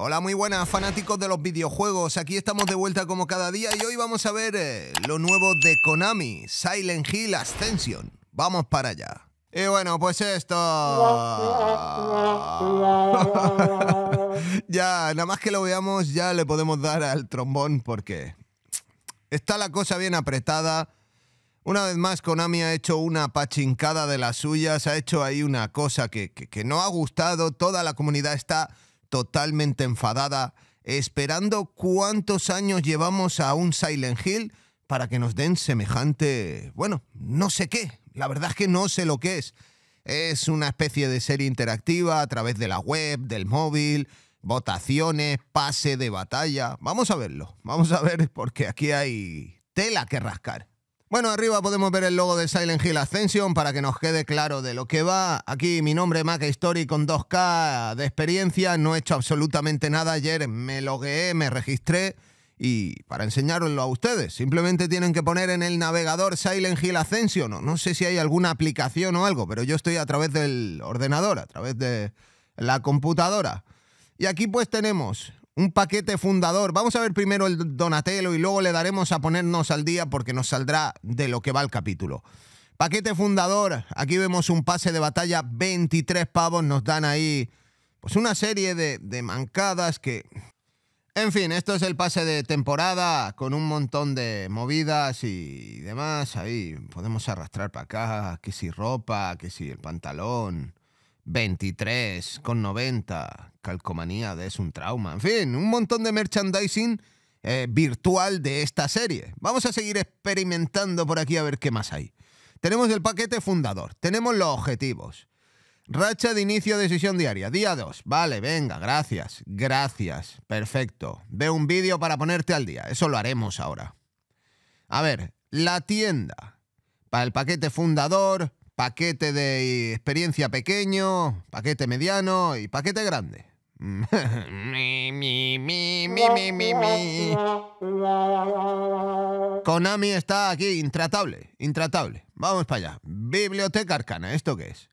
Hola, muy buenas fanáticos de los videojuegos. Aquí estamos de vuelta como cada día y hoy vamos a ver eh, lo nuevo de Konami, Silent Hill Ascension. Vamos para allá. Y bueno, pues esto... ya, nada más que lo veamos, ya le podemos dar al trombón porque está la cosa bien apretada. Una vez más, Konami ha hecho una pachincada de las suyas, ha hecho ahí una cosa que, que no ha gustado, toda la comunidad está totalmente enfadada, esperando cuántos años llevamos a un Silent Hill para que nos den semejante, bueno, no sé qué, la verdad es que no sé lo que es. Es una especie de serie interactiva a través de la web, del móvil, votaciones, pase de batalla. Vamos a verlo, vamos a ver porque aquí hay tela que rascar. Bueno, arriba podemos ver el logo de Silent Hill Ascension para que nos quede claro de lo que va. Aquí mi nombre, Mac Story, con 2K de experiencia. No he hecho absolutamente nada ayer. Me logueé, me registré y para enseñároslo a ustedes. Simplemente tienen que poner en el navegador Silent Hill Ascension. No, no sé si hay alguna aplicación o algo, pero yo estoy a través del ordenador, a través de la computadora. Y aquí pues tenemos un paquete fundador. Vamos a ver primero el Donatello y luego le daremos a ponernos al día porque nos saldrá de lo que va el capítulo. Paquete fundador, aquí vemos un pase de batalla, 23 pavos, nos dan ahí pues una serie de, de mancadas que... En fin, esto es el pase de temporada con un montón de movidas y demás. Ahí podemos arrastrar para acá, que si ropa, que si el pantalón, 23,90, calcomanía de es un trauma. En fin, un montón de merchandising eh, virtual de esta serie. Vamos a seguir experimentando por aquí a ver qué más hay. Tenemos el paquete fundador, tenemos los objetivos. Racha de inicio de sesión diaria, día 2. Vale, venga, gracias, gracias, perfecto. Ve un vídeo para ponerte al día, eso lo haremos ahora. A ver, la tienda. Para el paquete fundador, paquete de experiencia pequeño, paquete mediano y paquete grande. Konami está aquí, intratable, intratable. Vamos para allá. Biblioteca arcana, ¿esto qué es?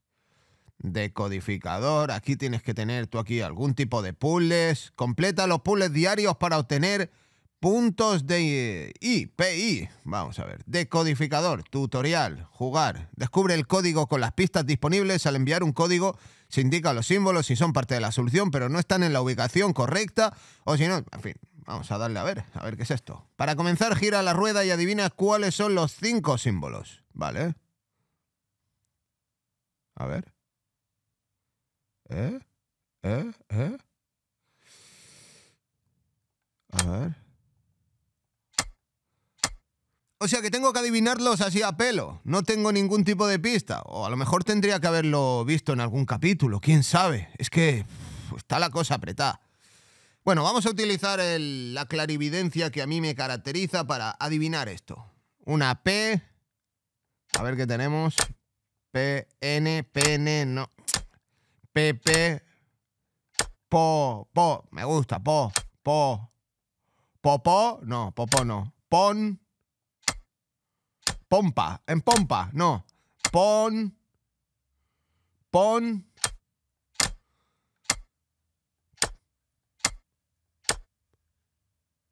Decodificador, aquí tienes que tener tú aquí algún tipo de puzzles. Completa los puzzles diarios para obtener Puntos de IPI. Eh, vamos a ver. Decodificador, tutorial, jugar. Descubre el código con las pistas disponibles. Al enviar un código se indica los símbolos si son parte de la solución, pero no están en la ubicación correcta o si no, en fin. Vamos a darle a ver, a ver qué es esto. Para comenzar, gira la rueda y adivina cuáles son los cinco símbolos. Vale. A ver. ¿Eh? ¿Eh? ¿Eh? A ver. O sea que tengo que adivinarlos así a pelo. No tengo ningún tipo de pista. O a lo mejor tendría que haberlo visto en algún capítulo, quién sabe. Es que está la cosa apretada. Bueno, vamos a utilizar la clarividencia que a mí me caracteriza para adivinar esto. Una P. A ver qué tenemos. P, N, P, N, no. P, P. Po, po. Me gusta, po, po. Popo no, Popo no. Pon. Pompa. En pompa. No. Pon. Pon.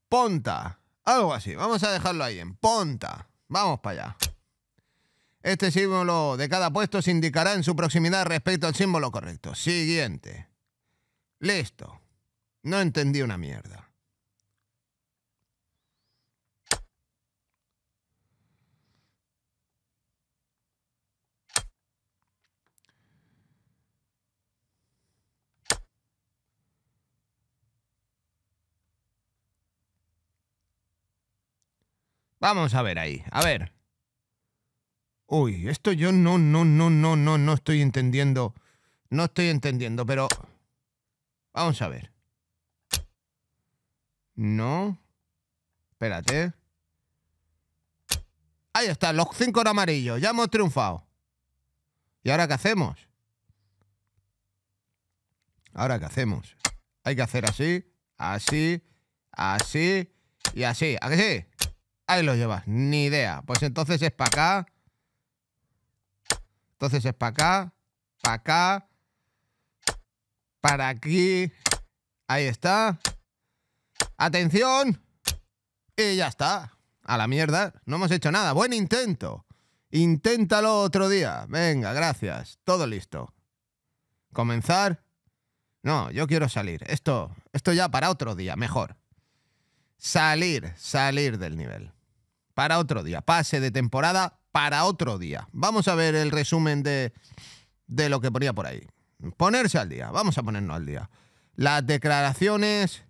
Ponta. Algo así. Vamos a dejarlo ahí en Ponta. Vamos para allá. Este símbolo de cada puesto se indicará en su proximidad respecto al símbolo correcto. Siguiente. Listo. No entendí una mierda. Vamos a ver ahí, a ver. Uy, esto yo no, no, no, no, no, no estoy entendiendo. No estoy entendiendo, pero... Vamos a ver. No. Espérate. Ahí está, los cinco en amarillo. Ya hemos triunfado. ¿Y ahora qué hacemos? Ahora qué hacemos. Hay que hacer así, así, así y así. ¿A qué sí? Ahí lo llevas, ni idea. Pues entonces es para acá. Entonces es para acá, para acá, para aquí. Ahí está. Atención. Y ya está. A la mierda. No hemos hecho nada. Buen intento. Inténtalo otro día. Venga, gracias. Todo listo. Comenzar. No, yo quiero salir. Esto, esto ya para otro día, mejor salir, salir del nivel. Para otro día, pase de temporada para otro día. Vamos a ver el resumen de, de lo que ponía por ahí. Ponerse al día, vamos a ponernos al día. Las declaraciones,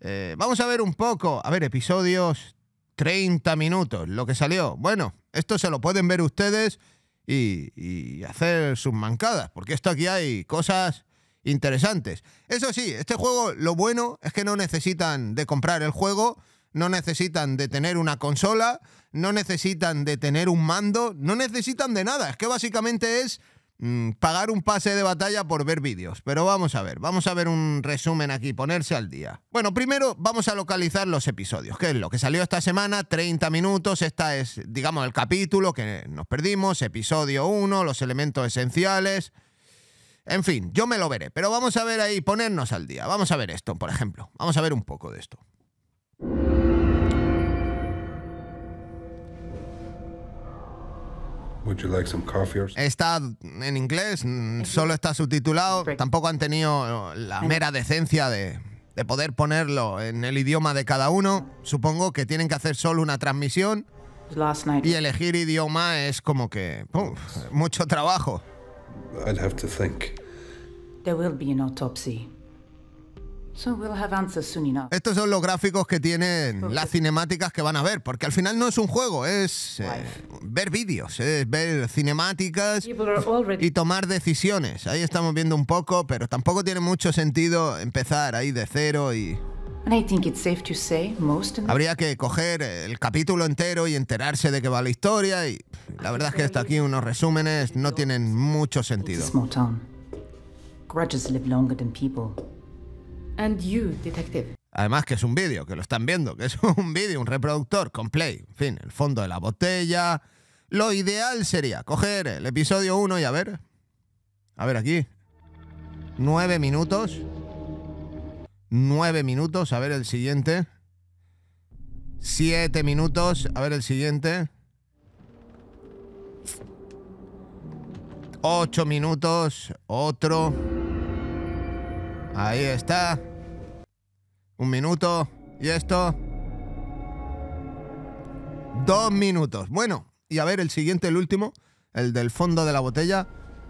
eh, vamos a ver un poco, a ver, episodios, 30 minutos, lo que salió. Bueno, esto se lo pueden ver ustedes y, y hacer sus mancadas, porque esto aquí hay cosas interesantes. Eso sí, este juego lo bueno es que no necesitan de comprar el juego, no necesitan de tener una consola, no necesitan de tener un mando, no necesitan de nada. Es que básicamente es mm, pagar un pase de batalla por ver vídeos. Pero vamos a ver, vamos a ver un resumen aquí, ponerse al día. Bueno, primero vamos a localizar los episodios, que es lo que salió esta semana, 30 minutos, esta es, digamos, el capítulo que nos perdimos, episodio 1, los elementos esenciales. En fin, yo me lo veré, pero vamos a ver ahí, ponernos al día. Vamos a ver esto, por ejemplo. Vamos a ver un poco de esto. Está en inglés, mm, solo está subtitulado. Tampoco han tenido eh, la mera decencia de, poder ponerlo en el idioma de cada uno. Supongo que tienen que hacer solo una transmisión. Y elegir idioma es como que mucho trabajo. Estos son los gráficos que tienen las cinemáticas que van a ver, porque al final no es un juego, es eh, ver vídeos, es ver cinemáticas y tomar decisiones. Ahí estamos viendo un poco, pero tampoco tiene mucho sentido empezar ahí de cero y... Habría que coger el capítulo entero y enterarse de qué va la historia y la verdad es que hasta aquí unos resúmenes no tienen mucho sentido. Además que es un vídeo, que lo están viendo, que es un vídeo, un reproductor con play, en fin, el fondo de la botella. Lo ideal sería coger el episodio 1 y a ver. A ver aquí. Nueve minutos. 9 minutos. A ver el siguiente. 7 minutos. A ver el siguiente. 8 minutos. Otro. Ahí está. Un minuto. ¿Y esto? Dos minutos. Bueno, y a ver el siguiente, el último. El del fondo de la botella.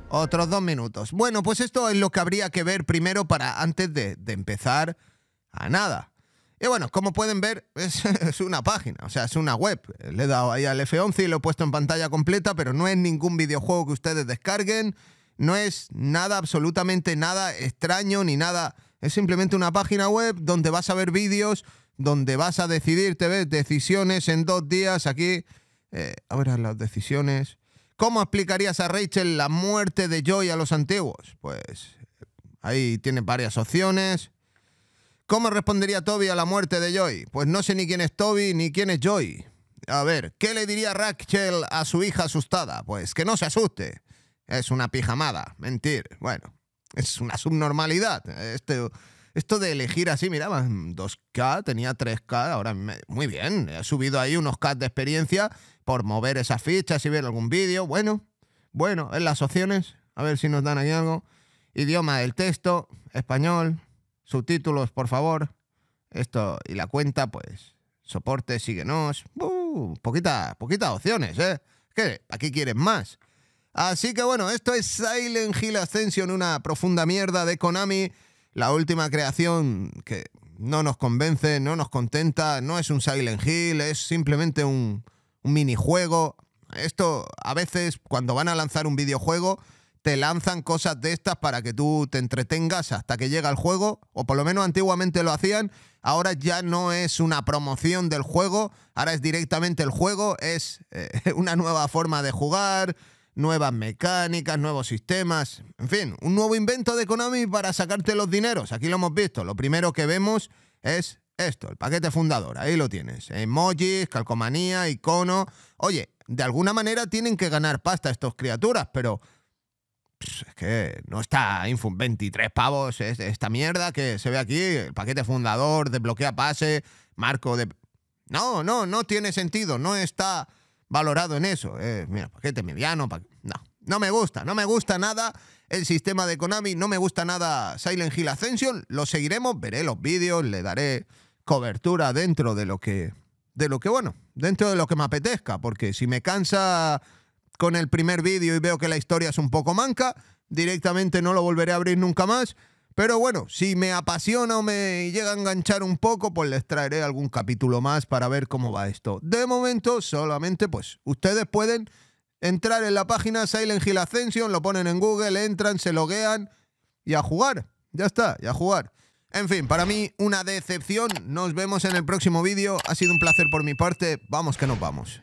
Otros dos minutos. Bueno, pues esto es lo que habría que ver primero para antes de, empezar a nada. Y bueno, como pueden ver, es, una página, o sea, es una web. Le he dado ahí al F11 y lo he puesto en pantalla completa, pero no es ningún videojuego que ustedes descarguen. No es nada, absolutamente nada extraño ni nada. Es simplemente una página web donde vas a ver vídeos, donde vas a decidir, te ves decisiones en dos días. Aquí, eh, ahora las decisiones. ¿Cómo explicarías a Rachel la muerte de Joy a los antiguos? Pues ahí tiene varias opciones. ¿Cómo respondería Toby a la muerte de Joy? Pues no sé ni quién es Toby ni quién es Joy. A ver, ¿qué le diría Rachel a su hija asustada? Pues que no se asuste. Es una pijamada, mentir. Bueno, es una subnormalidad. Este, esto de elegir así, miraba, 2K, tenía 3K, ahora muy bien. He subido ahí unos K de experiencia por mover esas fichas y ver algún vídeo. Bueno, bueno, en las opciones, a ver si nos dan ahí algo. Idioma del texto, español, subtítulos, por favor. Esto, y la cuenta, pues, soporte, síguenos. Uh, poquitas, poquitas opciones, ¿eh? ¿Qué? Aquí quieren más? Así que bueno, esto es Silent Hill Ascension, una profunda mierda de Konami la última creación que no nos convence, no nos contenta, no es un Silent Hill, es simplemente un, minijuego. Esto a veces cuando van a lanzar un videojuego te lanzan cosas de estas para que tú te entretengas hasta que llega el juego, o por lo menos antiguamente lo hacían, ahora ya no es una promoción del juego, ahora es directamente el juego, es eh, una nueva forma de jugar, nuevas mecánicas, nuevos sistemas, en fin, un nuevo invento de Konami para sacarte los dineros. Aquí lo hemos visto. Lo primero que vemos es esto, el paquete fundador. Ahí lo tienes. Emojis, calcomanía, icono. Oye, de alguna manera tienen que ganar pasta estos criaturas, pero es que no está Infun 23 pavos, esta mierda que se ve aquí, el paquete fundador, desbloquea pase, marco de... No, no, no tiene sentido, no está valorado en eso. Eh, mira, paquete mediano, no, no me gusta, no me gusta nada el sistema de Konami, no me gusta nada Silent Hill Ascension, lo seguiremos, veré los vídeos, le daré cobertura dentro de lo que, de lo que bueno, dentro de lo que me apetezca, porque si me cansa con el primer vídeo y veo que la historia es un poco manca, directamente no lo volveré a abrir nunca más. Pero bueno, si me apasiona o me llega a enganchar un poco, pues les traeré algún capítulo más para ver cómo va esto. De momento, solamente pues ustedes pueden entrar en la página Silent Hill Ascension, lo ponen en Google, entran, se loguean y a jugar. Ya está, y a jugar. En fin, para mí una decepción. Nos vemos en el próximo vídeo. Ha sido un placer por mi parte. Vamos que nos vamos.